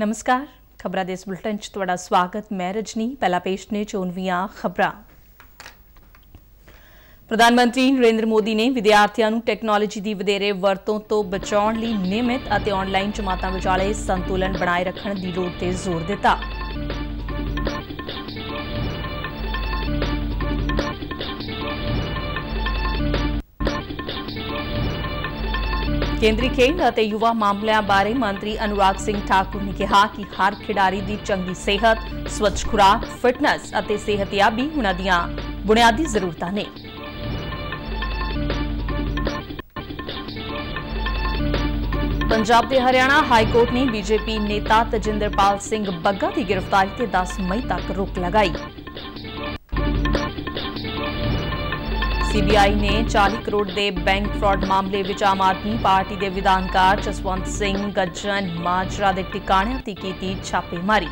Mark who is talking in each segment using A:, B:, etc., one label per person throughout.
A: ਨਮਸਕਾਰ ਖਬਰਾਂ ਦੇ ਇਸ ਬੁਲਟਨ 'ਚ ਤੁਹਾਡਾ ਸਵਾਗਤ ਮੈਂ ਰਜਨੀ ਪਹਿਲਾ ਪੇਸ਼ ਨੇ ਚੋਣਵੀਆਂ ਖਬਰਾਂ ਪ੍ਰਧਾਨ ਮੰਤਰੀ ਨਰਿੰਦਰ ਮੋਦੀ ਨੇ ਵਿਦਿਆਰਥੀਆਂ ਨੂੰ ਟੈਕਨੋਲੋਜੀ ਦੀ ਵਧੇਰੇ ਵਰਤੋਂ ਤੋਂ ਬਚਾਉਣ ਲਈ ਨਿਯਮਿਤ ਅਤੇ ਆਨਲਾਈਨ ਜਮਾਤਾਂ ਵਿਚਾਲੇ ਸੰਤੁਲਨ ਬਣਾਏ ਰੱਖਣ ਦੀ ਲੋੜ ਤੇ ਜ਼ੋਰ ਦਿੱਤਾ ਕੇਂਦਰੀ ਖੇਡ ਅਤੇ ਯੁਵਾ ਮਾਮਲਿਆਂ ਬਾਰੇ ਮੰਤਰੀ ਅਨੁਰਾਗ ਸਿੰਘ ਠਾਕੁਰ ਨੇ ਕਿਹਾ ਕਿ ਹਰ ਖਿਡਾਰੀ ਦੀ ਚੰਗੀ ਸਿਹਤ, ਸਵੱਛ ਖੁਰਾਕ, ਫਿਟਨੈਸ ਅਤੇ ਸਿਹਤਯਾਬੀ ਉਹਨਾਂ ਦੀਆਂ ਬੁਨਿਆਦੀ ਜ਼ਰੂਰਤਾਂ ਨੇ। ਪੰਜਾਬ ਤੇ ਹਰਿਆਣਾ ਹਾਈ ਕੋਰਟ ਨੇ ਬੀਜੇਪੀ ਨੇਤਾ ਤਜਿੰਦਰਪਾਲ ਸਿੰਘ ਬੱਗਾ ਦੀ ਗ੍ਰਿਫਤਾਰੀ ਤੇ 10 ਮਈ ਤੱਕ ਰੋਕ ਲਗਾਈ। ਸੀਬੀਆਈ ਨੇ 40 ਕਰੋੜ ਦੇ ਬੈਂਕ ਫਰਾਡ ਮਾਮਲੇ ਵਿੱਚ ਆਮ ਆਦਮੀ ਪਾਰਟੀ ਦੇ ਵਿਧਾਨਕਾਰ ਜਸਵੰਤ ਸਿੰਘ ਗੱਜਨ ਮਾਜਰਾ ਦੇ ਟਿਕਾਣਿਆਂ ਤੇ ਕੀਤੀ ਛਾਪੇਮਾਰੀ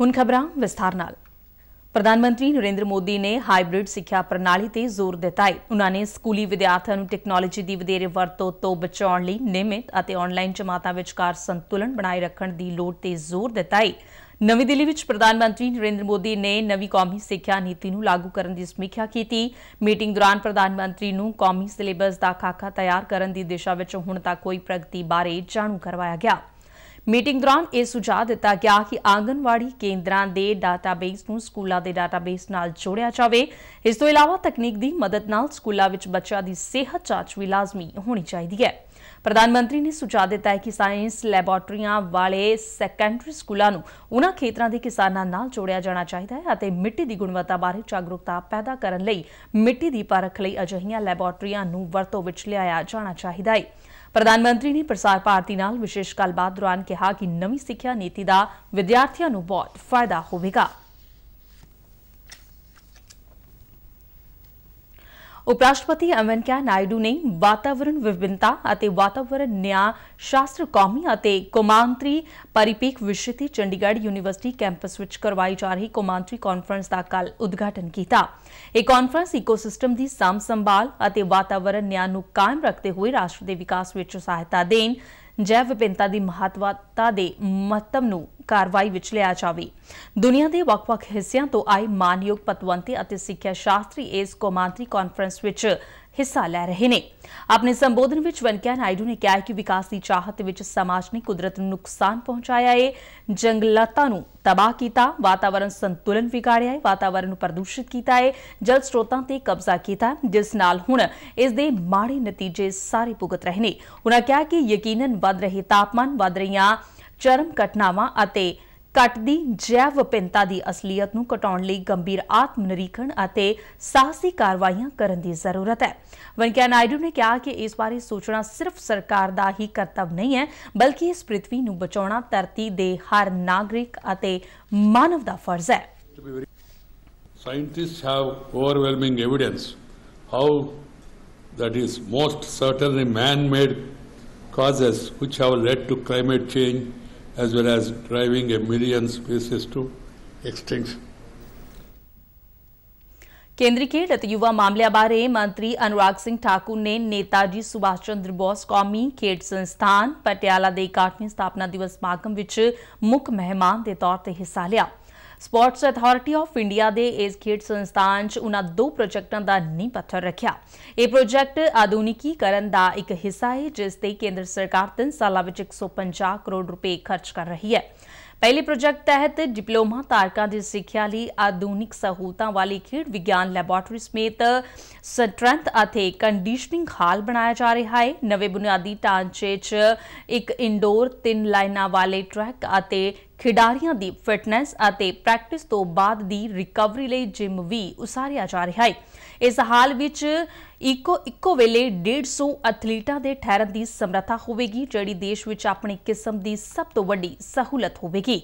A: ਹੁਣ ਖਬਰਾਂ ਵਿਸਥਾਰ ਨਾਲ ਪ੍ਰਧਾਨ ਮੰਤਰੀ ਨਰਿੰਦਰ ਮੋਦੀ ਨੇ ਹਾਈਬ੍ਰਿਡ ਸਿੱਖਿਆ ਪ੍ਰਣਾਲੀ ਤੇ ਜ਼ੋਰ ਦਿੱਤਾ ਹੈ ਉਹਨਾਂ ਨੇ ਸਕੂਲੀ ਵਿਦਿਆਰਥੀਆਂ ਨੂੰ ਟੈਕਨੋਲੋਜੀ ਦੀ ਵਧੇਰੇ ਵਰਤੋਂ ਤੋਂ ਬਚਾਉਣ ਲਈ ਨਿਯਮਿਤ ਅਤੇ ਆਨਲਾਈਨ ਜਮਾਤਾਂ ਵਿਚਕਾਰ ਸੰਤੁਲਨ ਬਣਾਈ ਰੱਖਣ ਦੀ ਲੋੜ ਤੇ ਜ਼ੋਰ ਦਿੱਤਾ ਹੈ ਨਵੀਂ ਦਿੱਲੀ ਵਿੱਚ ਪ੍ਰਧਾਨ ਮੰਤਰੀ ਨਰਿੰਦਰ ਮੋਦੀ ਨੇ ਨਵੀਂ ਕੌਮੀ ਸਿੱਖਿਆ ਨੀਤੀ ਨੂੰ ਲਾਗੂ ਕਰਨ ਦੀ ਸਮੀਖਿਆ ਕੀਤੀ ਮੀਟਿੰਗ ਦੌਰਾਨ ਪ੍ਰਧਾਨ ਮੰਤਰੀ ਨੂੰ ਕੌਮੀ ਸਿਲੇਬਸ ਦਾ ਖਾਕਾ ਤਿਆਰ ਕਰਨ ਦੀ ਦਿਸ਼ਾ ਵਿੱਚ ਹੁਣ ਤੱਕ ਕੋਈ ਪ੍ਰਗਤੀ ਬਾਰੇ ਜਾਣੂ ਕਰਵਾਇਆ ਗਿਆ ਮੀਟਿੰਗ ਦੌਰਾਨ ਇਹ ਸੁਝਾਅ ਦਿੱਤਾ ਗਿਆ ਕਿ ਆਂਗਨਵਾੜੀ ਕੇਂਦਰਾਂ ਦੇ ਡਾਟਾਬੇਸ ਨੂੰ ਸਕੂਲਾਂ ਦੇ ਡਾਟਾਬੇਸ ਨਾਲ ਜੋੜਿਆ ਜਾਵੇ ਇਸ ਤੋਂ ਇਲਾਵਾ ਤਕਨੀਕ ਦੀ ਮਦਦ ਨਾਲ ਸਕੂਲਾਂ ਵਿੱਚ ਬੱਚਿਆਂ ਦੀ ਸਿਹਤ ਜਾਂਚ ਵੀ ਲਾਜ਼ਮੀ ਹੋਣੀ ਚਾਹੀਦੀ ਹੈ ਪ੍ਰਧਾਨ ਮੰਤਰੀ ਨੇ ਸੁਝਾਅ ਦਿੱਤਾ ਹੈ ਕਿ ਸਾਇੰਸ ਲੈਬੋਰਟਰੀਆਂ ਵਾਲੇ ਸੈਕੰਡਰੀ ਸਕੂਲਾਂ ਨੂੰ ਉਹਨਾਂ ਖੇਤਰਾਂ ਦੇ ਕਿਸਾਨਾਂ ਨਾਲ ਜੋੜਿਆ ਜਾਣਾ ਚਾਹੀਦਾ ਹੈ ਅਤੇ ਮਿੱਟੀ ਦੀ ਗੁਣਵੱਤਾ ਬਾਰੇ ਜਾਗਰੂਕਤਾ ਪੈਦਾ ਕਰਨ ਲਈ ਮਿੱਟੀ ਦੀ ਪਰਖ ਲਈ ਅਜਿਹੀਆਂ ਲੈਬੋਰਟਰੀਆਂ ਨੂੰ ਵਰਤੋਂ ਵਿੱਚ ਲਿਆਇਆ ਜਾਣਾ ਚਾਹੀਦਾ ਹੈ ਪ੍ਰਧਾਨ ਮੰਤਰੀ ਨੇ ਪ੍ਰਸਾਰ ਭਾਰਤੀ ਨਾਲ ਵਿਸ਼ੇਸ਼ ਗੱਲਬਾਤ ਦੌਰਾਨ ਕਿਹਾ ਕਿ ਨਵੀਂ ਸਿੱਖਿਆ ਨੀਤੀ ਦਾ ਵਿਦਿਆਰਥੀਆਂ ਨੂੰ ਬਹੁਤ ਫਾਇਦਾ ਹੋਵੇਗਾ ਉਪਰਾਸ਼ਟਰਪਤੀ ਐਮ ਨਾਇਡੂ ਨੇ ਵਾਤਾਵਰਣ ਵਿਭਿੰਨਤਾ ਅਤੇ ਵਾਤਾਵਰਣ ਨਿਆਂ ਸ਼ਾਸਤਰ ਕੌਮੀ ਅਤੇ ਕੌਮਾਂਤਰੀ ਪਰਿਪੇਖ ਵਿਸ਼ੇ ਤੇ ਚੰਡੀਗੜ੍ਹ ਯੂਨੀਵਰਸਿਟੀ ਕੈਂਪਸ ਵਿੱਚ ਕਰਵਾਈ ਜਾ ਰਹੀ ਕੌਮਾਂਤਰੀ ਕਾਨਫਰੰਸ ਦਾ ਕੱਲ ਉਦਘਾਟਨ ਕੀਤਾ ਇਹ ਕਾਨਫਰੰਸ ਇਕੋਸਿਸਟਮ ਦੀ ਸਾਂਭ ਸੰਭਾਲ ਅਤੇ ਵਾਤਾਵਰਣ ਨਿਆਂ ਨੂੰ ਕਾਇਮ ਰੱਖਦੇ ਹੋਏ ਰਾਸ਼ਟਰ ਦੇ ਵਿਕਾਸ ਵਿੱਚ ਸਹਾਇਤਾ ਦੇਣ ਜੈਵ ਵਿਭਿੰਨਤਾ ਦੀ ਮਹੱਤਵਤਾ ਦੇ ਮਤਮ ਨੂੰ ਕਾਰਵਾਈ ਵਿੱਚ ਲਿਆ ਜਾਵੇ ਦੁਨੀਆ ਦੇ ਵੱਖ-ਵੱਖ ਹਿੱਸਿਆਂ ਤੋਂ ਆਏ ਮਾਨਯੋਗ ਪਤਵੰਤੇ ਅਤੇ ਸਿੱਖਿਆ ਸ਼ਾਸਤਰੀ ਇਸ ਕੌਮਾਂਤਰੀ ਕਾਨਫਰੰਸ ਵਿੱਚ ਹਿੱਸਾ ਲੈ ਰਹੇ ਨੇ ਆਪਣੇ ਸੰਬੋਧਨ ਵਿੱਚ ਵੈਂਕਈਆ ਨਾਇਡੂ ਨੇ ਕਿਹਾ ਕਿ ਵਿਕਾਸ ਦੀ ਚਾਹਤ ਵਿੱਚ ਸਮਾਜ ਨੇ ਕੁਦਰਤ ਨੂੰ ਨੁਕਸਾਨ ਪਹੁੰਚਾਇਆ ਹੈ ਜੰਗਲਾਤਾਂ ਨੂੰ ਤਬਾਹ ਕੀਤਾ ਵਾਤਾਵਰਣ ਸੰਤੁਲਨ ਵਿਗਾੜਿਆ ਹੈ ਵਾਤਾਵਰਣ ਨੂੰ ਪ੍ਰਦੂਸ਼ਿਤ ਕੀਤਾ ਹੈ ਜਲ ਸਰੋਤਾਂ ਤੇ ਕਬਜ਼ਾ ਕੀਤਾ ਜਿਸ ਨਾਲ ਹੁਣ ਇਸ ਦੇ ਮਾੜੇ ਨਤੀਜੇ ਸਾਰੇ ਭੁਗਤ ਰਹੇ ਨੇ ਉਹਨਾਂ ਕਿਹਾ ਕਿ ਯਕੀਨਨ ਵੱਧ ਰਹੇ ਤਾਪਮਾਨ ਵੱਧ ਰਹੀਆਂ ਚਰਮ ਘਟਨਾਵਾਂ ਅਤੇ ਕਟਦੀ ਜੈਵ ਵਿਭਿੰਨਤਾ ਦੀ ਅਸਲੀਅਤ ਨੂੰ ਘਟਾਉਣ ਲਈ ਗੰਭੀਰ ਆਤਮ ਨਿਰੀਖਣ ਅਤੇ ਸਾਹਸੀ ਕਾਰਵਾਈਆਂ ਕਰਨ ਦੀ ਜ਼ਰੂਰਤ ਹੈ ਵਨਕਿਆ ਨਾਇਡੂ ਨੇ ਕਿਹਾ ਕਿ ਇਸ ਬਾਰੇ ਸੋਚਣਾ ਸਿਰਫ ਸਰਕਾਰ ਦਾ ਹੀ ਕਰਤੱਵ ਨਹੀਂ ਹੈ ਬਲਕਿ ਇਸ ਪ੍ਰithvi ਨੂੰ ਬਚਾਉਣਾ ਧਰਤੀ ਦੇ ਹਰ ਨਾਗਰਿਕ ਅਤੇ ਮਾਨਵ ਦਾ ਫਰਜ਼ ਹੈ
B: scientists have overwhelming evidence how that is most certainly man made causes which have led to climate change, as well as driving a million species to extinction.
A: केंद्रीय खेल तथा युवा मामले बारे मंत्री अनुराग सिंह ठाकुर ने नेताजी ਸੁਭਾਸ਼ ਚੰਦਰ ਬੋਸ ਕੌਮੀ ਖੇਡ ਸੰਸਥਾਨ ਪਟਿਆਲਾ ਦੇ 61ਵੇਂ ਸਥਾਪਨਾ ਦਿਵਸ ਸਮਾਗਮ ਵਿੱਚ ਮੁੱਖ ਮਹਿਮਾਨ ਦੇ ਤੌਰ ਤੇ ਹਿੱਸਾ ਲਿਆ। ਸਪੋਰਟਸ ਅਥਾਰਟੀ ਆਫ ਇੰਡੀਆ ਦੇ ਇਸ ਖੇਡ ਸੰਸਥਾਨ 'ਚ ਉਹਨਾਂ ਦੋ ਪ੍ਰੋਜੈਕਟਾਂ ਦਾ ਨੀਂਹ ਪੱਥਰ ਰੱਖਿਆ ਇਹ ਪ੍ਰੋਜੈਕਟ ਆਧੁਨਿਕੀਕਰਨ ਦਾ ਇੱਕ ਹਿੱਸਾ ਹੈ ਜਿਸ ਤੇ ਕੇਂਦਰ ਸਰਕਾਰ 3 ਸਾਲਾਂ ਵਿੱਚ 150 ਕਰੋੜ ਰੁਪਏ ਖਰਚ ਕਰ ਰਹੀ ਹੈ ਪਹਿਲੇ ਪ੍ਰੋਜੈਕਟ ਤਹਿਤ ਡਿਪਲੋਮਾ ਧਾਰਕਾਂ ਦੀ ਸਿੱਖਿਆ ਲਈ ਆਧੁਨਿਕ ਸਹੂਲਤਾਂ ਵਾਲੀ ਖੇਡ ਵਿਗਿਆਨ ਲੈਬਾਰਟਰੀ ਸਮੇਤ ਸਟਰੈਂਥ ਅਤੇ ਕੰਡੀਸ਼ਨਿੰਗ ਹਾਲ ਬਣਾਇਆ ਜਾ ਰਿਹਾ ਹੈ ਨਵੇਂ ਬੁਨਿਆਦੀ ਢਾਂਚੇ 'ਚ ਇੱਕ ਇਨਡੋਰ ਤਿੰਨ ਲਾਈਨਾਂ ਵਾਲੇ ਟਰੈਕ ਅਤੇ ਖਿਡਾਰੀਆਂ ਦੀ ਫਿਟਨੈਸ ਅਤੇ ਪ੍ਰੈਕਟਿਸ ਤੋਂ ਬਾਅਦ ਦੀ ਰਿਕਵਰੀ ਲਈ ਜਿਮ ਵੀ ਉਸਾਰਿਆ ਜਾ ਰਿਹਾ ਹੈ ਇਸ ਹਾਲ ਵਿੱਚ ਇੱਕੋ ਇੱਕੋ ਵੇਲੇ 150 ਐਥਲੀਟਾਂ ਦੇ ਠਹਿਰਨ ਦੀ ਸਮਰੱਥਾ ਹੋਵੇਗੀ ਜਿਹੜੀ ਦੇਸ਼ ਵਿੱਚ ਆਪਣੀ ਕਿਸਮ ਦੀ ਸਭ ਤੋਂ ਵੱਡੀ ਸਹੂਲਤ ਹੋਵੇਗੀ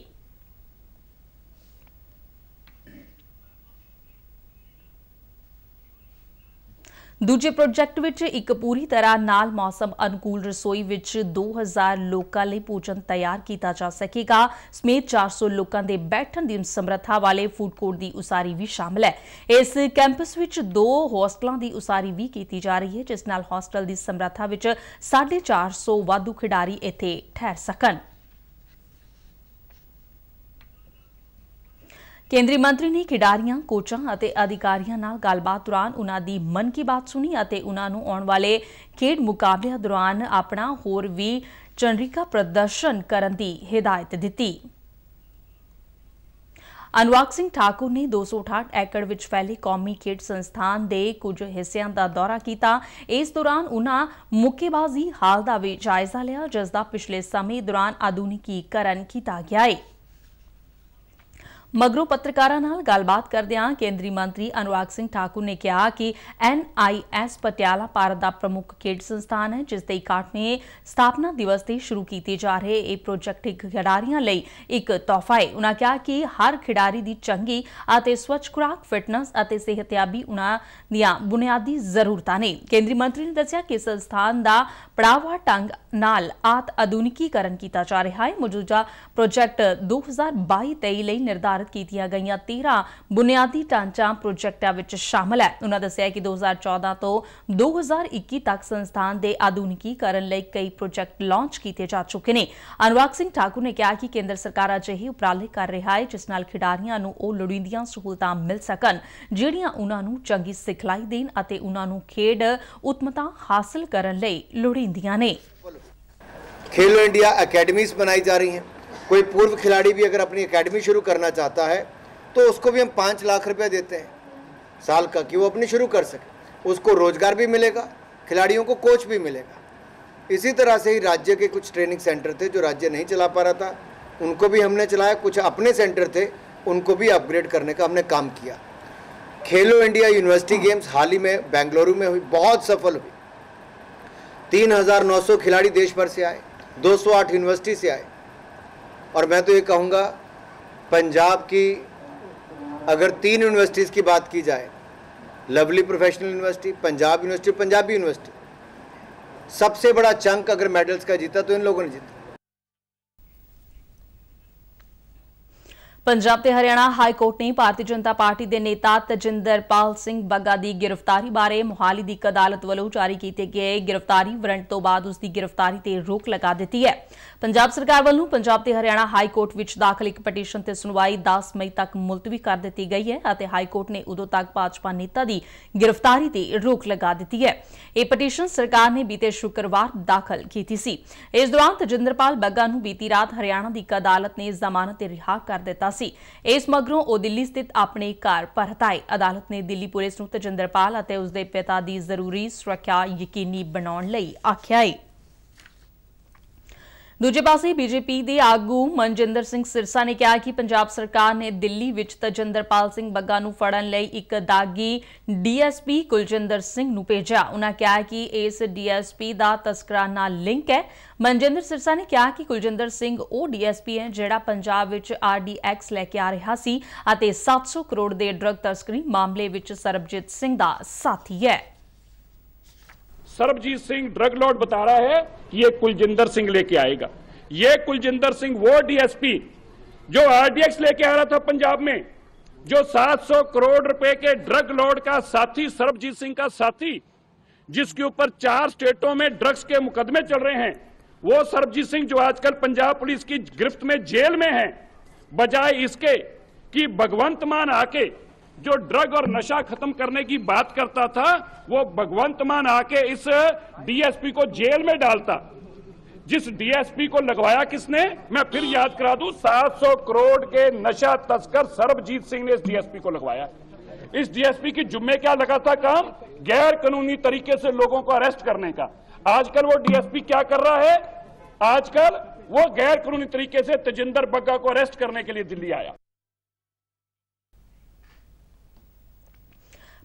A: ਦੂਜੇ ਪ੍ਰੋਜੈਕਟ ਵਿੱਚ ਇੱਕ ਪੂਰੀ ਤਰ੍ਹਾਂ ਨਾਲ ਮੌਸਮ ਅਨੁਕੂਲ ਰਸੋਈ ਵਿੱਚ 2000 ਲੋਕਾਂ ਲਈ ਭੋਜਨ ਤਿਆਰ ਕੀਤਾ ਜਾ ਸਕੇਗਾ ਸਮੇਤ 400 ਲੋਕਾਂ ਦੇ ਬੈਠਣ ਦੀ ਸਮਰੱਥਾ ਵਾਲੇ ਫੂਡ ਕੋਰਟ ਦੀ ਉਸਾਰੀ ਵੀ ਸ਼ਾਮਲ ਹੈ ਇਸ ਕੈਂਪਸ ਵਿੱਚ ਦੋ ਹੋਸਟਲਾਂ ਦੀ ਉਸਾਰੀ ਵੀ ਕੀਤੀ ਜਾ ਰਹੀ ਹੈ ਜਿਸ ਨਾਲ ਹੋਸਟਲ ਦੀ ਸਮਰੱਥਾ ਵਿੱਚ 450 ਵਾਧੂ ਖਿਡਾਰੀ ਇੱਥੇ ਠਹਿਰ ਸਕਣ ਕੇਂਦਰੀ ਮੰਤਰੀ ਨੇ ਖਿਡਾਰੀਆਂ, ਕੋਚਾਂ ਅਤੇ ਅਧਿਕਾਰੀਆਂ ਨਾਲ ਗੱਲਬਾਤ ਦੌਰਾਨ ਉਹਨਾਂ ਦੀ ਮਨ ਕੀ ਬਾਤ ਸੁਣੀ ਅਤੇ ਉਹਨਾਂ ਨੂੰ ਆਉਣ ਵਾਲੇ ਖੇਡ ਮੁਕਾਬਲਿਆਂ ਦੌਰਾਨ ਆਪਣਾ ਹੋਰ ਵੀ ਚੰਡਰਿਕਾ ਪ੍ਰਦਰਸ਼ਨ ਕਰਨ ਦੀ ਹਦਾਇਤ ਦਿੱਤੀ। ਅਨਵਾਕ ਸਿੰਘ ਠਾਕੁਰ ਨੇ 268 ਏਕੜ ਵਿੱਚ ਫੈਲੇ ਕੌਮੀ ਖੇਡ ਸੰਸਥਾਨ ਦੇ ਕੁਝ ਹਿੱਸਿਆਂ ਦਾ ਦੌਰਾ ਕੀਤਾ ਇਸ ਦੌਰਾਨ ਉਹਨਾਂ ਮੁੱਕੇਬਾਜ਼ੀ ਹਾਲ ਦਾ ਵੀ ਜਾਇਜ਼ਾ ਲਿਆ ਜਿਸ ਦਾ ਪਿਛਲੇ ਸਮੇਂ ਦੌਰਾਨ ਆਧੁਨਿਕੀਕਰਨ ਕੀਤਾ ਗਿਆ ਹੈ ਮਗਰੋਂ ਪੱਤਰਕਾਰਾਂ ਨਾਲ ਗੱਲਬਾਤ ਕਰਦਿਆਂ ਕੇਂਦਰੀ ਮੰਤਰੀ ਅਨੁਰਾਗ ਸਿੰਘ ਠਾਕੁਰ ਨੇ ਕਿਹਾ ਕਿ ਐਨਆਈਐਸ ਪਟਿਆਲਾ ਭਾਰਤ ਦਾ ਪ੍ਰਮੁੱਖ ਖੇਡ ਸੰਸਥਾਨ ਹੈ ਜਿਸ ਦੇ 61ਵੇਂ ਸਥਾਪਨਾ ਦਿਵਸ ਤੇ ਸ਼ੁਰੂ ਕੀਤੇ ਜਾ ਰਹੇ ਇਹ ਪ੍ਰੋਜੈਕਟ ਇੱਕ ਖਿਡਾਰੀਆਂ ਲਈ ਇੱਕ ਤੋਹਫਾ ਹੈ ਉਹਨਾਂ ਕਿਹਾ ਕਿ ਹਰ ਖਿਡਾਰੀ ਦੀ ਚੰਗੀ ਅਤੇ ਸਵੱਛ ਖੁਰਾਕ ਫਿਟਨੈਸ ਅਤੇ ਸਿਹਤਯਾਬੀ ਉਹਨਾਂ ਦੀਆਂ ਬੁਨਿਆਦੀ ਜ਼ਰੂਰਤਾਂ ਨੇ ਕੇਂਦਰੀ ਮੰਤਰੀ ਨੇ ਦੱਸਿਆ ਕਿ ਸੰਸਥਾਨ ਦਾ ਪੜਾਵਾ ਟੰਗ ਨਾਲ ਆਤ ਆਧੁਨਿਕੀਕਰਨ ਕੀਤਾ ਜਾ ਰਿਹਾ ਹੈ ਮੌਜੂਦਾ ਪ੍ਰੋਜੈਕਟ 2022-23 ਲਈ ਨਿਰਧਾਰਿਤ ਨਿਰਧਾਰਿਤ ਕੀਤੀਆਂ ਗਈਆਂ 13 ਬੁਨਿਆਦੀ ਢਾਂਚਾ ਪ੍ਰੋਜੈਕਟਾਂ ਵਿੱਚ ਸ਼ਾਮਲ ਹੈ ਉਹਨਾਂ ਦੱਸਿਆ ਕਿ 2014 ਤੋਂ 2021 ਤੱਕ ਸੰਸਥਾਨ ਦੇ ਆਧੁਨਿਕੀਕਰਨ ਲਈ ਕਈ ਪ੍ਰੋਜੈਕਟ ਲਾਂਚ ਕੀਤੇ ਜਾ ਚੁੱਕੇ ਨੇ ਅਨੁਰਾਗ ਸਿੰਘ ਠਾਕੁਰ ਨੇ ਕਿਹਾ ਕਿ ਕੇਂਦਰ ਸਰਕਾਰ ਅਜਿਹੇ ਉਪਰਾਲੇ ਕਰ ਰਿਹਾ ਹੈ ਜਿਸ ਨਾਲ ਖਿਡਾਰੀਆਂ ਨੂੰ ਉਹ ਲੋੜੀਂਦੀਆਂ ਸਹੂਲਤਾਂ ਮਿਲ ਸਕਣ ਜਿਹੜੀਆਂ ਉਹਨਾਂ ਨੂੰ ਚੰਗੀ ਸਿਖਲਾਈ ਦੇਣ ਅਤੇ ਉਹਨਾਂ ਨੂੰ ਖੇਡ ਉਤਮਤਾ ਹਾਸਲ ਕਰਨ ਲਈ ਲੋੜੀਂਦੀਆਂ ਨੇ
C: ਖੇਲੋ ਇੰਡੀਆ ਅਕੈਡਮੀਆਂ ਬਣਾਈ ਜਾ ਰਹੀਆਂ ਹਨ कोई पूर्व खिलाड़ी भी अगर अपनी एकेडमी शुरू करना चाहता है तो उसको भी हम पाँच लाख रुपया देते हैं साल का कि वो अपनी शुरू कर सके उसको रोज़गार भी मिलेगा खिलाड़ियों को कोच भी मिलेगा इसी तरह से ही राज्य के कुछ ट्रेनिंग सेंटर थे जो राज्य नहीं चला पा रहा था उनको भी हमने चलाया कुछ अपने सेंटर थे उनको भी अपग्रेड करने का हमने काम किया खेलो इंडिया यूनिवर्सिटी गेम्स हाल ही में बेंगलुरु में हुई बहुत सफल हुई 3,900 खिलाड़ी देश भर से आए 208 यूनिवर्सिटी से आए और मैं तो ये कहूँगा पंजाब की अगर तीन यूनिवर्सिटीज़ की बात की जाए लवली प्रोफेशनल यूनिवर्सिटी पंजाब यूनिवर्सिटी पंजाबी यूनिवर्सिटी सबसे बड़ा चंक अगर मेडल्स का जीता तो इन लोगों ने जीता
A: ਪੰਜਾਬ ਤੇ ਹਰਿਆਣਾ ਹਾਈ ਕੋਰਟ ਨੇ ਭਾਰਤੀ ਜਨਤਾ ਪਾਰਟੀ ਦੇ ਨੇਤਾ ਤਜਿੰਦਰਪਾਲ ਸਿੰਘ ਬੱਗਾ ਦੀ ਗ੍ਰਿਫਤਾਰੀ ਬਾਰੇ ਮੁਹਾਲੀ ਦੀ ਇੱਕ ਅਦਾਲਤ ਵੱਲੋਂ ਜਾਰੀ ਕੀਤੇ ਗਏ ਗ੍ਰਿਫਤਾਰੀ ਵਾਰੰਟ ਤੋਂ ਬਾਅਦ ਉਸ ਦੀ ਗ੍ਰਿਫਤਾਰੀ ਤੇ ਰੋਕ ਲਗਾ ਦਿੱਤੀ ਹੈ ਪੰਜਾਬ ਸਰਕਾਰ ਵੱਲੋਂ ਪੰਜਾਬ ਤੇ ਹਰਿਆਣਾ ਹਾਈ ਕੋਰਟ ਵਿੱਚ ਦਾਖਲ ਇੱਕ ਪਟੀਸ਼ਨ ਤੇ ਸੁਣਵਾਈ 10 ਮਈ ਤੱਕ ਮੁਲਤਵੀ ਕਰ ਦਿੱਤੀ ਗਈ ਹੈ ਅਤੇ ਹਾਈ ਕੋਰਟ ਨੇ ਉਦੋਂ ਤੱਕ ਭਾਜਪਾ ਨੇਤਾ ਦੀ ਗ੍ਰਿਫਤਾਰੀ ਤੇ ਰੋਕ ਲਗਾ ਦਿੱਤੀ ਹੈ ਇਹ ਪਟੀਸ਼ਨ ਸਰਕਾਰ ਨੇ ਬੀਤੇ ਸ਼ੁੱਕਰਵਾਰ ਦਾਖਲ ਕੀਤੀ ਸੀ ਇਸ ਦੌਰਾਨ ਤਜਿੰਦਰਪਾਲ ਬੱਗਾ ਨੂੰ ਬੀਤੀ ਰਾਤ ਹਰਿਆਣਾ ਦੀ ਇੱਕ ਅਦਾਲਤ ਨੇ ਜ਼ਮਾਨਤ ਤੇ ਰਿਹਾ ਕਰ ਦਿੱਤਾ ਕੀਤਾ ਸੀ ਇਸ ਮਗਰੋਂ ਉਹ ਦਿੱਲੀ ਸਥਿਤ ਆਪਣੇ ਘਰ ਪਰਤ ਆਏ ਅਦਾਲਤ ਨੇ ਦਿੱਲੀ ਪੁਲਿਸ ਨੂੰ ਤਜਿੰਦਰਪਾਲ ਅਤੇ ਉਸ ਦੇ ਪਿਤਾ ਦੀ ਜ਼ਰੂਰੀ ਸੁਰੱਖਿਆ ਯਕੀਨੀ ਬਣਾਉਣ ਲਈ ਆਖਿਆ ਹੈ ਦੂਜੇ ਪਾਸੇ ਬੀਜੇਪੀ ਦੇ ਆਗੂ ਮਨਜਿੰਦਰ ਸਿੰਘ ਸਿਰਸਾ ਨੇ ਕਿਹਾ ਕਿ ਪੰਜਾਬ ਸਰਕਾਰ ਨੇ ਦਿੱਲੀ ਵਿੱਚ ਤਜਿੰਦਰਪਾਲ ਸਿੰਘ ਬੱਗਾ ਨੂੰ ਫੜਨ ਲਈ ਇੱਕ ਦਾਗੀ ਡੀਐਸਪੀ ਕੁਲਜਿੰਦਰ ਸਿੰਘ ਨੂੰ ਭੇਜਿਆ ਉਹਨਾਂ ਕਿਹਾ ਕਿ ਇਸ ਡੀਐਸਪੀ ਦਾ ਤਸਕਰਾ ਨਾਲ ਲਿੰਕ ਹੈ ਮਨਜਿੰਦਰ ਸਿਰਸਾ ਨੇ ਕਿਹਾ ਕਿ ਕੁਲਜਿੰਦਰ ਸਿੰਘ ਉਹ ਡੀਐਸਪੀ ਹੈ ਜਿਹੜਾ ਪੰਜਾਬ ਵਿੱਚ ਆਰਡੀਐਕਸ ਲੈ ਕੇ ਆ ਰਿਹਾ ਸੀ ਅਤੇ 700 ਕਰੋੜ ਦੇ ਡਰੱਗ ਤਸਕਰੀ ਮਾਮਲੇ ਵਿੱਚ ਸਰਬਜੀਤ ਸਿੰਘ ਦਾ ਸਾਥੀ ਹੈ
B: सरबजीत सिंह ड्रग लॉर्ड बता रहा है कि ये कुलजिंदर सिंह लेके आएगा ये कुलजिंदर सिंह वो डीएसपी जो आरडीएक्स लेके आ रहा था पंजाब में जो 700 करोड़ रुपए के ड्रग लॉर्ड का साथी सरबजीत सिंह का साथी जिसके ऊपर चार स्टेटों में ड्रग्स के मुकदमे चल रहे हैं वो सरबजीत सिंह जो आजकल पंजाब पुलिस की गिरफ्त में जेल में है बजाय इसके कि भगवंत मान आके जो ड्रग और नशा खत्म करने की बात करता था वो भगवंत मान आके इस डीएसपी को जेल में डालता जिस डीएसपी को लगवाया किसने मैं फिर याद करा दू 700 करोड़ के नशा तस्कर सरबजीत सिंह ने इस डीएसपी को लगवाया इस डीएसपी की जुम्मे क्या लगा था काम गैर कानूनी तरीके से लोगों को अरेस्ट करने का आजकल वो डीएसपी क्या कर रहा है आजकल वो गैर कानूनी तरीके से तेजिंदर बग्गा को अरेस्ट करने के लिए दिल्ली आया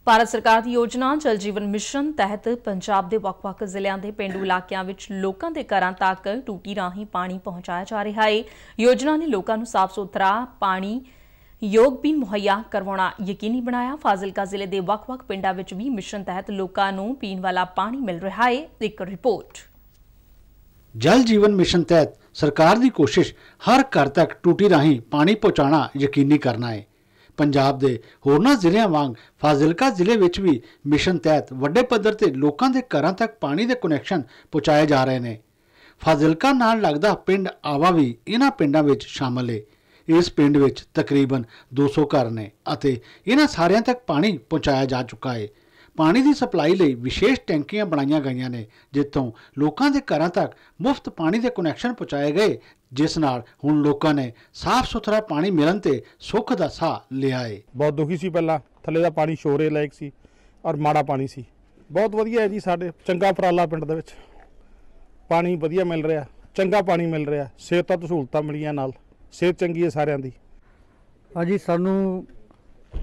A: ਭਾਰਤ ਸਰਕਾਰ ਦੀ ਯੋਜਨਾ ਜਲ ਜੀਵਨ ਮਿਸ਼ਨ ਤਹਿਤ ਪੰਜਾਬ ਦੇ ਵੱਖ-ਵੱਖ ਜ਼ਿਲ੍ਹਿਆਂ ਦੇ ਪਿੰਡੂ ਇਲਾਕਿਆਂ ਵਿੱਚ ਲੋਕਾਂ ਦੇ ਘਰਾਂ ਤੱਕ ਟੂਟੀ ਰਾਹੀਂ ਪਾਣੀ ਪਹੁੰਚਾਇਆ ਜਾ ਰਿਹਾ ਹੈ ਯੋਜਨਾ ਨੇ ਲੋਕਾਂ ਨੂੰ ਸਾਫ਼ ਸੁਥਰਾ ਪਾਣੀ ਯੋਗ ਵੀ ਮੁਹੱਈਆ ਕਰਵਾਉਣਾ ਯਕੀਨੀ ਬਣਾਇਆ ਫਾਜ਼ਿਲਕਾ ਜ਼ਿਲ੍ਹੇ ਦੇ ਵੱਖ-ਵੱਖ ਪਿੰਡਾਂ ਵਿੱਚ ਵੀ ਮਿਸ਼ਨ ਤਹਿਤ ਲੋਕਾਂ ਨੂੰ ਪੀਣ ਵਾਲਾ ਪਾਣੀ ਮਿਲ ਰਿਹਾ ਹੈ ਇੱਕ ਰਿਪੋਰਟ
C: ਜਲ ਜੀਵਨ ਮਿਸ਼ਨ ਤਹਿਤ ਸਰਕਾਰ ਦੀ ਕੋਸ਼ਿਸ਼ ਹਰ ਘਰ ਤੱਕ ਟੂਟੀ ਰਾਹੀਂ ਪਾਣੀ ਪਹੁੰਚਾਉਣਾ ਯਕੀਨੀ ਕਰਨਾ ਹੈ ਪੰਜਾਬ ਦੇ ਹੋਰਨਾਂ ਜ਼ਿਲ੍ਹਿਆਂ ਵਾਂਗ ਫਾਜ਼ਿਲਕਾ ਜ਼ਿਲ੍ਹੇ ਵਿੱਚ ਵੀ ਮਿਸ਼ਨ ਤਹਿਤ ਵੱਡੇ ਪੱਧਰ ਤੇ ਲੋਕਾਂ ਦੇ ਘਰਾਂ ਤੱਕ ਪਾਣੀ ਦੇ ਕਨੈਕਸ਼ਨ ਪਹੁੰਚਾਏ ਜਾ ਰਹੇ ਨੇ ਫਾਜ਼ਿਲਕਾ ਨਾਲ ਲੱਗਦਾ ਪਿੰਡ ਆਵਾ ਵੀ ਇਹਨਾਂ ਪਿੰਡਾਂ ਵਿੱਚ ਸ਼ਾਮਲ ਹੈ ਇਸ ਪਿੰਡ ਵਿੱਚ ਤਕਰੀਬਨ 200 ਘਰ ਨੇ ਅਤੇ ਇਹਨਾਂ ਸਾਰਿਆਂ ਤੱਕ ਪਾਣੀ ਪਹੁੰਚਾਇਆ ਜਾ ਚੁੱਕਾ ਹੈ ਪਾਣੀ ਦੀ ਸਪਲਾਈ ਲਈ ਵਿਸ਼ੇਸ਼ ਟੈਂਕੀਆਂ ਬਣਾਈਆਂ ਗਈਆਂ ਨੇ ਜਿੱਥੋਂ ਲੋਕਾਂ ਦੇ ਘਰਾਂ ਤੱਕ ਮੁਫਤ ਪਾਣੀ ਦੇ ਕਨੈਕਸ਼ਨ ਪਹੁੰਚਾਏ ਗਏ ਜਿਸ ਨਾਲ ਹੁਣ ਲੋਕਾਂ ਨੇ ਸਾਫ਼ ਸੁਥਰਾ ਪਾਣੀ ਮਿਲਣ ਤੇ ਸੁੱਖ ਦਾ ਸਾਹ ਲਿਆ ਹੈ ਬਹੁਤ ਦੁਖੀ ਸੀ ਪਹਿਲਾਂ ਥੱਲੇ ਦਾ ਪਾਣੀ ਸ਼ੋਰੇ ਲਾਇਕ ਸੀ ਔਰ ਮਾੜਾ ਪਾਣੀ ਸੀ ਬਹੁਤ ਵਧੀਆ ਹੈ ਜੀ ਸਾਡੇ ਚੰਗਾ ਪਰਾਲਾ ਪਿੰਡ ਦੇ ਵਿੱਚ ਪਾਣੀ ਵਧੀਆ ਮਿਲ ਰਿਹਾ ਚੰਗਾ ਪਾਣੀ ਮਿਲ ਰਿਹਾ ਸਿਹਤ ਤਾਂ ਸਹੂਲਤਾਂ ਮਿਲੀਆਂ ਨਾਲ ਸਿਹਤ ਚੰਗੀ ਹੈ ਸਾਰਿਆਂ ਦੀ ਹਾਂਜੀ ਸਾਨੂੰ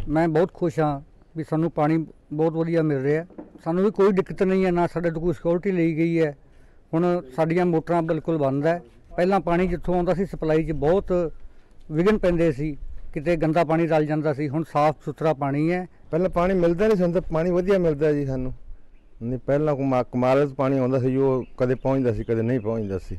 C: ਮੈਂ ਬਹੁਤ ਖੁਸ਼ ਹਾਂ ਵੀ ਸਾਨੂੰ ਪਾਣੀ ਬਹੁਤ ਵਧੀਆ ਮਿਲ ਰਿਹਾ ਸਾਨੂੰ ਵੀ ਕੋਈ ਦਿੱਕਤ ਨਹੀਂ ਹੈ ਨਾ ਸਾਡੇ ਤੋਂ ਕੋਈ ਸਿਕਿਉਰਿਟੀ ਲਈ ਗਈ ਹੈ ਹੁਣ ਸਾਡੀਆਂ ਮੋਟਰਾਂ ਬਿਲਕੁਲ ਬੰਦ ਹੈ ਪਹਿਲਾਂ ਪਾਣੀ ਜਿੱਥੋਂ ਆਉਂਦਾ ਸੀ ਸਪਲਾਈ 'ਚ ਬਹੁਤ ਵਿਗਨ ਪੈਂਦੇ ਸੀ ਕਿਤੇ ਗੰਦਾ ਪਾਣੀ ਰਲ ਜਾਂਦਾ ਸੀ ਹੁਣ ਸਾਫ਼ ਸੁਥਰਾ ਪਾਣੀ ਹੈ ਪਹਿਲਾਂ ਪਾਣੀ ਮਿਲਦਾ ਨਹੀਂ ਸਾਨੂੰ ਪਾਣੀ ਵਧੀਆ ਮਿਲਦਾ ਜੀ ਸਾਨੂੰ ਨਹੀਂ ਪਹਿਲਾਂ ਕਮਾਲ ਦਾ ਪਾਣੀ ਆਉਂਦਾ ਸੀ ਜੋ ਕਦੇ ਪਹੁੰਚਦਾ ਸੀ ਕਦੇ ਨਹੀਂ ਪਹੁੰਚਦਾ ਸੀ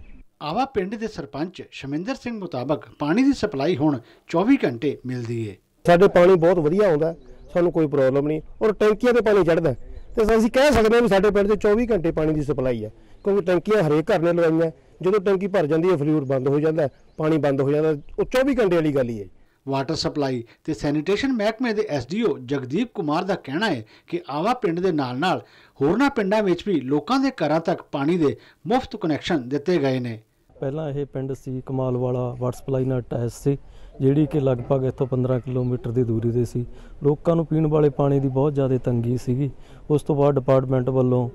C: ਆਵਾ ਪਿੰਡ ਦੇ ਸਰਪੰਚ ਸ਼ਮਿੰਦਰ ਸਿੰਘ ਮੁਤਾਬਕ ਪਾਣੀ ਦੀ ਸਪਲਾਈ ਹੁਣ 24 ਘੰਟੇ ਮਿਲਦੀ ਏ ਸਾਡੇ ਪਾਣੀ ਬਹੁਤ ਵਧੀਆ ਆਉਂਦਾ ਸਾਨੂੰ ਕੋਈ ਪ੍ਰੋਬਲਮ ਨਹੀਂ ਔਰ ਟੈਂਕੀਆਂ ਤੇ ਪਾਣੀ ਚੜਦਾ ਤੇ ਅਸੀਂ ਕਹਿ ਸਕਦੇ ਹਾਂ ਵੀ ਸਾਡੇ ਪਿੰਡ ਤੇ 24 ਘੰਟੇ ਪਾਣੀ ਦੀ ਸਪਲਾਈ ਹੈ ਕਿਉਂਕਿ ਟੈਂਕੀਆਂ ਹਰੇਕ ਘਰ ਨੇ ਲਗਾਈਆਂ ਜਦੋਂ ਟੈਂਕੀ ਭਰ ਜਾਂਦੀ ਹੈ ਫਲੂਰ ਬੰਦ ਹੋ ਜਾਂਦਾ ਪਾਣੀ ਬੰਦ ਹੋ ਜਾਂਦਾ ਉਹ 24 ਘੰਟੇ ਵਾਲੀ ਗੱਲ ਹੀ ਹੈ ਵਾਟਰ ਸਪਲਾਈ ਤੇ ਸੈਨੀਟੇਸ਼ਨ ਮਹਿਕਮੇ ਦੇ ਐਸਡੀਓ ਜਗਦੀਪ ਕੁਮਾਰ ਦਾ ਕਹਿਣਾ ਹੈ ਕਿ ਆਵਾ ਪਿੰਡ ਦੇ ਨਾਲ-ਨਾਲ ਹੋਰਨਾ ਪਿੰਡਾਂ ਵਿੱਚ ਵੀ ਲੋਕਾਂ ਦੇ ਘਰਾਂ ਤੱਕ ਪਾਣੀ ਦੇ ਮੁਫਤ ਕਨੈਕਸ਼ਨ ਦਿੱਤੇ ਗਏ ਨੇ ਪਹਿਲਾਂ ਇਹ ਪਿੰਡ ਸੀ ਕਮਾਲ ਵਾਲਾ ਵਾਟਰ ਸਪਲਾਈ ਨਾਲ ਅਟੈਚ ਸੀ ਜਿਹੜੀ ਕਿ ਲਗਭਗ ਇੱਥੋਂ 15 ਕਿਲੋਮੀਟਰ ਦੀ ਦੂਰੀ ਤੇ ਸੀ ਲੋਕਾਂ ਨੂੰ ਪੀਣ ਵਾਲੇ ਪਾਣੀ ਦੀ ਬਹੁਤ ਜ਼ਿਆਦਾ ਤੰਗੀ ਸੀਗੀ ਉਸ ਤੋਂ ਬਾਅਦ ਡਿਪਾਰਟਮੈਂਟ ਵੱਲੋਂ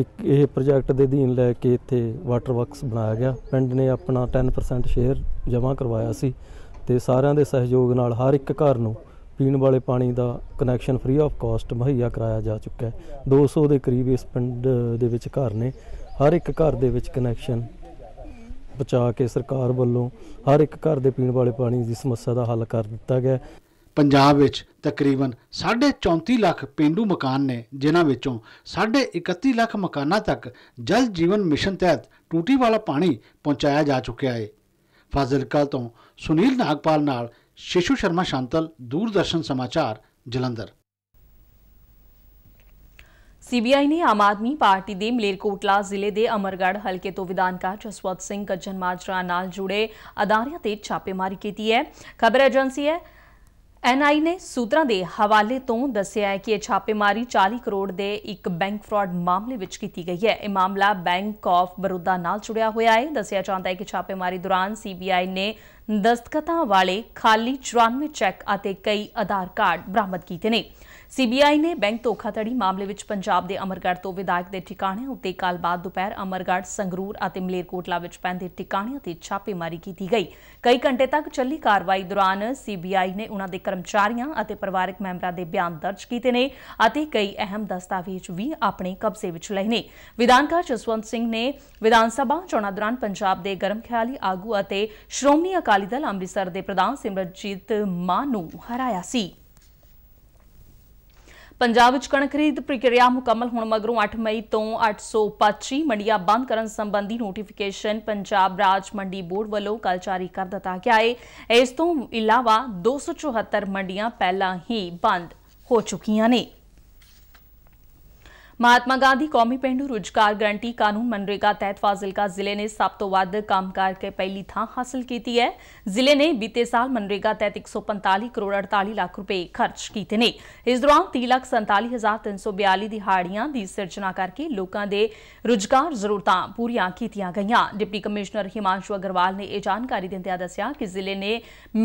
C: ਇੱਕ ਇਹ ਪ੍ਰੋਜੈਕਟ ਦੇ ਅਧੀਨ ਲੈ ਕੇ ਇੱਥੇ ਵਾਟਰ ਵਰਕਸ ਬਣਾਇਆ ਗਿਆ ਪਿੰਡ ਨੇ ਆਪਣਾ 10% ਸ਼ੇਅਰ ਜਮ੍ਹਾਂ ਕਰਵਾਇਆ ਸੀ ਤੇ ਸਾਰਿਆਂ ਦੇ ਸਹਿਯੋਗ ਨਾਲ ਹਰ ਇੱਕ ਘਰ ਨੂੰ ਪੀਣ ਵਾਲੇ ਪਾਣੀ ਦਾ ਕਨੈਕਸ਼ਨ ਫ੍ਰੀ ਆਫ ਕਾਸਟ ਮੁਹੱਈਆ ਕਰਾਇਆ ਜਾ ਚੁੱਕਾ ਹੈ 200 ਦੇ ਕਰੀਬ ਇਸ ਪਿੰਡ ਦੇ ਵਿੱਚ ਘਰ ਨੇ ਹਰ ਇੱਕ ਘਰ ਦੇ ਵਿੱਚ ਕਨੈਕਸ਼ਨ ਬਚਾ ਕੇ ਸਰਕਾਰ ਵੱਲੋਂ ਹਰ ਇੱਕ ਘਰ ਦੇ ਪੀਣ ਵਾਲੇ ਪਾਣੀ ਦੀ ਸਮੱਸਿਆ ਦਾ ਹੱਲ ਕਰ ਦਿੱਤਾ ਗਿਆ ਪੰਜਾਬ ਵਿੱਚ ਤਕਰੀਬਨ 34.5 ਲੱਖ ਪਿੰਡੂ ਮਕਾਨ ਨੇ ਜਿਨ੍ਹਾਂ ਵਿੱਚੋਂ 31.5 ਲੱਖ ਮਕਾਨਾਂ ਤੱਕ ਜਲ ਜੀਵਨ ਮਿਸ਼ਨ ਤਹਿਤ ਟੂਟੀ ਵਾਲਾ ਪਾਣੀ ਪਹੁੰਚਾਇਆ ਜਾ ਚੁੱਕਿਆ ਹੈ ਫਾਜ਼ਿਲਕਾ ਤੋਂ ਸੁਨੀਲ ਨਾਗਪਾਲ ਨਾਲ ਸ਼ਿਸ਼ੂ ਸ਼ਰਮਾ ਸ਼ਾਂਤਲ ਦੂਰਦਰਸ਼ਨ ਸਮਾਚਾਰ ਜਲੰਧਰ
A: ਸੀਬੀਆਈ ਨੇ ਆਮ ਆਦਮੀ ਪਾਰਟੀ ਦੇ ਮਲੇਰਕੋਟਲਾ ਜ਼ਿਲ੍ਹੇ ਦੇ ਅਮਰਗੜ ਹਲਕੇ ਤੋਂ ਵਿਧਾਨਕਾਰ ਜਸਵੰਤ ਸਿੰਘ ਗੱਜਨ ਮਾਜਰਾ ਨਾਲ ਜੁੜੇ ਅਦਾਰਿਆਂ ਤੇ ਛਾਪੇਮਾਰੀ ਕੀਤੀ ਹੈ ਖਬਰ ਏਜੰਸੀ ਹੈ ਐਨਆਈ ਨੇ ਸੂਤਰਾਂ ਦੇ ਹਵਾਲੇ ਤੋਂ ਦੱਸਿਆ ਹੈ ਕਿ ਇਹ ਛਾਪੇਮਾਰੀ 40 ਕਰੋੜ ਦੇ ਇੱਕ ਬੈਂਕ ਫਰਾਡ ਮਾਮਲੇ ਵਿੱਚ ਕੀਤੀ ਗਈ ਹੈ ਇਹ ਮਾਮਲਾ ਬੈਂਕ ਆਫ ਬਰੋਦਾ ਨਾਲ ਜੁੜਿਆ ਹੋਇਆ ਹੈ ਦੱਸਿਆ ਜਾਂਦਾ ਹੈ ਕਿ ਛਾਪੇਮਾਰੀ ਦੌਰਾਨ ਸੀਬੀਆਈ ਨੇ ਦਸਤਖਤਾਂ ਵਾਲੇ ਖਾਲੀ 94 ਚੈੱਕ ਅਤੇ ਕਈ ਆਧਾਰ ਕਾਰਡ ਬਰਾਮਦ ਕੀਤੇ ਨੇ ਸੀਬੀਆਈ ਨੇ ਬੈਂਕ ਧੋਖਾਧੜੀ ਮਾਮਲੇ ਵਿੱਚ ਪੰਜਾਬ ਦੇ ਅਮਰਗੜ੍ਹ ਤੋਂ ਵਿਧਾਇਕ ਦੇ ਠਿਕਾਣੇ ਉੱਤੇ ਕੱਲ ਬਾਅਦ ਦੁਪਹਿਰ ਅਮਰਗੜ੍ਹ ਸੰਗਰੂਰ ਅਤੇ ਮਲੇਰਕੋਟਲਾ ਵਿੱਚ ਪੈਂਦੇ ਠਿਕਾਣਿਆਂ ਤੇ ਛਾਪੇਮਾਰੀ ਕੀਤੀ ਗਈ ਕਈ ਘੰਟੇ ਤੱਕ ਚੱਲੀ ਕਾਰਵਾਈ ਦੌਰਾਨ ਸੀਬੀਆਈ ਨੇ ਉਹਨਾਂ ਦੇ ਕਰਮਚਾਰੀਆਂ ਅਤੇ ਪਰਿਵਾਰਕ ਮੈਂਬਰਾਂ ਦੇ ਬਿਆਨ ਦਰਜ ਕੀਤੇ ਨੇ ਅਤੇ ਕਈ ਅਹਿਮ ਦਸਤਾਵੇਜ਼ ਵੀ ਆਪਣੇ ਕਬਜ਼ੇ ਵਿੱਚ ਲਏ ਨੇ ਵਿਧਾਨਕਾਰ ਜਸਵੰਤ ਸਿੰਘ ਨੇ ਵਿਧਾਨ ਸਭਾ ਚੋਣਾਂ ਦੌਰਾਨ ਪੰਜਾਬ ਦੇ ਗਰਮ ਖਿਆਲੀ ਆਗੂ ਅਤੇ ਸ਼੍ਰੋਮਣੀ ਅਕਾਲੀ ਦਲ ਅੰਮ੍ਰਿਤਸਰ ਦੇ ਪ੍ਰਧਾਨ ਸਿਮਰਜੀਤ ਮਾਨ ਨੂੰ ਹਰਾਇਆ ਸੀ ਪੰਜਾਬ ਵਿੱਚ ਕਣਕ ਖਰੀਦ ਪ੍ਰਕਿਰਿਆ ਮੁਕੰਮਲ ਹੋਣ ਮਗਰੋਂ 8 ਮਈ ਤੋਂ 825 ਮੰਡੀਆਂ ਬੰਦ ਕਰਨ ਸੰਬੰਧੀ ਨੋਟੀਫਿਕੇਸ਼ਨ ਪੰਜਾਬ ਰਾਜ ਮੰਡੀ ਬੋਰਡ ਵੱਲੋਂ ਕੱਲ ਜਾਰੀ ਕਰ ਦਿੱਤਾ ਗਿਆ ਹੈ ਇਸ ਤੋਂ ਇਲਾਵਾ 274 ਮੰਡੀਆਂ ਪਹਿਲਾਂ ਹੀ ਬੰਦ ਹੋ ਚੁੱਕੀਆਂ ਨੇ ਮਹਾਤਮਾ ਗਾਂਧੀ ਕੌਮੀ ਪਿੰਡੂ ਰੁਜ਼ਗਾਰ ਗਰੰਟੀ ਕਾਨੂੰਨ ਮਨਰੇਗਾ ਤਹਿਤ ਫਾਜ਼ਿਲਕਾ ਜ਼ਿਲ੍ਹੇ ਨੇ ਸਭ ਤੋਂ ਵੱਧ ਕੰਮ ਕਰਕੇ ਪਹਿਲੀ ਥਾਂ ਹਾਸਲ ਕੀਤੀ ਹੈ ਜ਼ਿਲ੍ਹੇ ਨੇ ਬੀਤੇ ਸਾਲ ਮਨਰੇਗਾ ਤਹਿਤ 145 ਕਰੋੜ 48 ਲੱਖ ਰੁਪਏ ਖਰਚ ਕੀਤੇ ਨੇ ਇਸ ਦੌਰਾਨ 347342 ਦਿਹਾੜੀਆਂ ਦੀ ਸਿਰਜਣਾ ਕਰਕੇ ਲੋਕਾਂ ਦੇ ਰੁਜ਼ਗਾਰ ਜ਼ਰੂਰਤਾਂ ਪੂਰੀਆਂ ਕੀਤੀਆਂ ਗਈਆਂ ਡਿਪਟੀ ਕਮਿਸ਼ਨਰ ਹਿਮਾਂਸ਼ੂ ਅਗਰਵਾਲ ਨੇ ਇਹ ਜਾਣਕਾਰੀ ਦਿੰਦਿਆਂ ਦੱਸਿਆ ਕਿ ਜ਼ਿਲ੍ਹੇ ਨੇ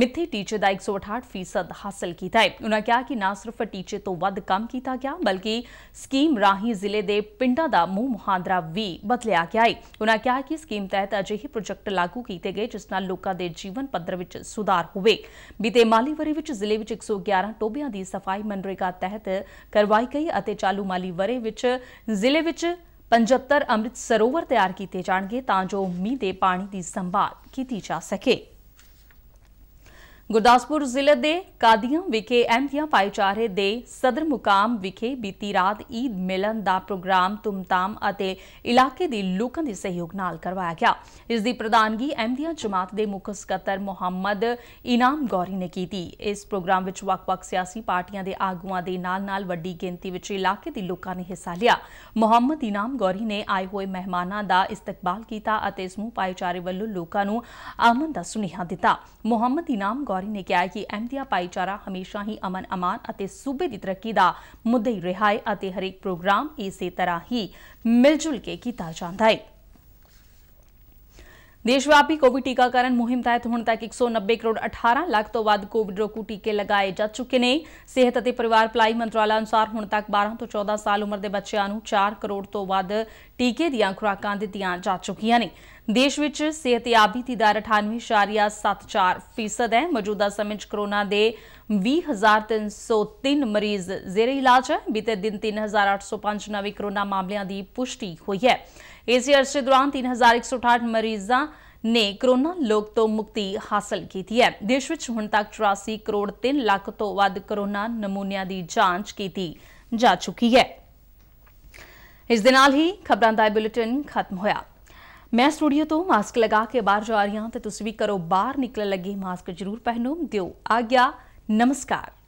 A: ਮਿੱਥੇ ਟੀਚੇ ਦਾ 168% ਹਾਸਲ ਕੀਤਾ ਹੈ ਉਨ੍ਹਾਂ ਕਿਹਾ ਕਿ ਨਾ ਸਿਰਫ ਟੀਚੇ ਤੋਂ ਵੱਧ ਕੰਮ ਕੀਤਾ ਗਿਆ ਬਲਕਿ ਸਕੀਮ ਰਾਹੀਂ ਹੀ ਜ਼ਿਲ੍ਹੇ ਦੇ ਪਿੰਡਾਂ ਦਾ ਮੂੰਹ ਮੁਹਾਂਦਰਾ ਵੀ ਬਦਲਿਆ ਗਿਆ ਹੈ ਉਹਨਾਂ ਕਿਹਾ ਕਿ ਸਕੀਮ ਤਹਿਤ ਅਜਿਹੇ ਪ੍ਰੋਜੈਕਟ ਲਾਗੂ ਕੀਤੇ ਗਏ ਜਿਸ ਨਾਲ ਲੋਕਾਂ ਦੇ ਜੀਵਨ ਪੱਧਰ ਵਿੱਚ ਸੁਧਾਰ ਹੋਵੇ ਬੀਤੇ ਮਾਲੀ ਵਰੇ ਵਿੱਚ ਜ਼ਿਲ੍ਹੇ ਵਿੱਚ 111 ਟੋਬਿਆਂ ਦੀ ਸਫਾਈ ਮਨਰੇਗਾ ਤਹਿਤ ਕਰਵਾਈ ਗਈ ਅਤੇ ਚਾਲੂ ਮਾਲੀ ਵਰੇ ਵਿੱਚ ਜ਼ਿਲ੍ਹੇ ਵਿੱਚ 75 ਅੰਮ੍ਰਿਤ ਸਰੋਵਰ ਤਿਆਰ ਕੀਤੇ ਜਾਣਗੇ ਤਾਂ ਜੋ ਮੀਂਹ ਦੇ ਪਾਣੀ ਦੀ ਸੰਭਾਲ ਕੀਤੀ ਜਾ ਸਕੇ ਗੁਰਦਾਸਪੁਰ ਜ਼ਿਲ੍ਹੇ ਦੇ ਕਾਦੀਆਂ ਵਿਖੇ ਐਮਪੀਆਂ ਪਾਈਚਾਰੇ ਦੇ ਸਦਰ ਮੁਕਾਮ ਵਿਖੇ ਬੀਤੀ ਰਾਤ ਈਦ ਮਿਲਨ ਦਾ ਪ੍ਰੋਗਰਾਮ ਤੁਮਤਾਮ ਅਤੇ ਇਲਾਕੇ ਦੇ ਲੋਕਾਂ ਦੇ ਸਹਿਯੋਗ ਨਾਲ ਕਰਵਾਇਆ ਗਿਆ ਇਸ ਦੀ ਪ੍ਰਧਾਨਗੀ ਐਮਪੀਆਂ ਜਮਾਤ ਦੇ ਮੁੱਖ ਸਕੱਤਰ ਮੁਹੰਮਦ ਇਨਾਮ ਗੌਰੀ ਨੇ ਕੀਤੀ ਇਸ ਪ੍ਰੋਗਰਾਮ ਵਿੱਚ ਵੱਖ-ਵੱਖ ਸਿਆਸੀ ਪਾਰਟੀਆਂ ਦੇ ਆਗੂਆਂ ਦੇ ਨਾਲ-ਨਾਲ ਵੱਡੀ ਗਿਣਤੀ ਵਿੱਚ ਇਲਾਕੇ ਦੇ ਲੋਕਾਂ ਨੇ ਹਿੱਸਾ ਲਿਆ ਮੁਹੰਮਦ ਇਨਾਮ ਗੌਰੀ ਨੇ ਆਏ ਹੋਏ ਮਹਿਮਾਨਾਂ ਦਾ ਇਸਤਕਬਾਲ ਕੀਤਾ ਅਤੇ ਸਮੂਹ ਪਾਈਚਾਰੇ ਵੱਲੋਂ ਲੋਕਾਂ ਨੂੰ ਆਮਨ ਦਾ ਸੁਨੇਹਾ ਦਿੱਤਾ ਮੁਹੰਮਦ ਇਨਾਮ ਗੌਰੀ ਨੇ ਕਿਹਾ ਕਿ ਅਹਿਮਦੀਆ ਪਾਈਚਾਰਾ ਹਮੇਸ਼ਾ ਹੀ ਅਮਨ ਅਮਾਨ ਅਤੇ ਸੂਬੇ ਦੀ ਤਰੱਕੀ ਦਾ ਮੁੱਦਈ ਰਿਹਾ ਹੈ ਅਤੇ ਹਰੇਕ ਪ੍ਰੋਗਰਾਮ ਇਸੇ ਤਰ੍ਹਾਂ ਹੀ ਮਿਲਜੁਲ ਕੇ ਕੀਤਾ ਜਾਂਦਾ ਹੈ ਦੇਸ਼ਵਿਆਪੀ ਕੋਵਿਡ ਟੀਕਾਕਰਨ ਮੁਹਿੰਮ ਤਹਿਤ ਹੁਣ ਤੱਕ 190 ਕਰੋੜ 18 ਲੱਖ ਤੋਂ ਵੱਧ ਕੋਵਿਡ ਰੋਕੂ ਟੀਕੇ ਲਗਾਏ ਜਾ ਚੁੱਕੇ ਨੇ ਸਿਹਤ ਅਤੇ ਪਰਿਵਾਰ ਭਲਾਈ ਮੰਤਰਾਲਾ ਅਨੁਸਾਰ ਹੁਣ ਤੱਕ 12 ਤੋਂ 14 ਸਾਲ ਉਮਰ ਦੇ ਬੱਚਿਆਂ ਨੂੰ 4 ਕਰੋੜ ਤੋਂ ਵੱਧ ਟੀਕੇ ਦੀਆਂ ਖੁਰਾਕਾਂ ਦਿੱਤੀਆਂ ਜਾ ਚੁੱਕੀਆਂ ਨੇ ਦੇਸ਼ ਵਿੱਚ ਸਿਹਤਯਾਬੀ ਦੀ ਦਰ 98.74% ਹੈ ਮੌਜੂਦਾ ਸਮੇਂ 'ਚ ਕੋਰੋਨਾ ਦੇ 20303 ਮਰੀਜ਼ ਜ਼ੇਰੇ ਇਲਾਜ ਹੈ ਬੀਤੇ ਦਿਨ 3805 ਨਵੇਂ ਕੋਰੋਨਾ ਮਾਮਲਿਆਂ ਦੀ ਪੁਸ਼ਟੀ ਹੋਈ ਹੈ ਇਸ ਅਰਸੇ ਦੌਰਾਨ 3168 ਮਰੀਜ਼ਾਂ ਨੇ ਕਰੋਨਾ ਲੋਕ ਤੋਂ ਮੁਕਤੀ ਹਾਸਲ ਕੀਤੀ ਹੈ ਦੇਸ਼ ਵਿੱਚ ਹੁਣ ਤੱਕ 84 ਕਰੋੜ 3 ਲੱਖ ਤੋਂ ਵੱਧ ਕਰੋਨਾ ਨਮੂਨਿਆਂ ਦੀ ਜਾਂਚ ਕੀਤੀ ਜਾ ਚੁੱਕੀ ਹੈ ਇਸ ਦੇ ਨਾਲ ਹੀ ਖਬਰਾਂ ਦਾ ਬੁਲੇਟਿਨ ਖਤਮ ਹੋਇਆ ਮੈਂ ਸਟੂਡੀਓ ਤੋਂ ਮਾਸਕ ਲਗਾ ਕੇ ਬਾਹਰ ਜਾ ਰਹੀ ਹਾਂ ਤੇ ਤੁਸੀਂ ਵੀ ਕਰੋ ਬਾਹਰ ਨਿਕਲਣ ਲੱਗੇ ਮਾਸਕ ਜ਼ਰੂਰ ਪਹਿਨੋ ਦਿਓ ਆ ਗਿਆ ਨਮਸਕਾਰ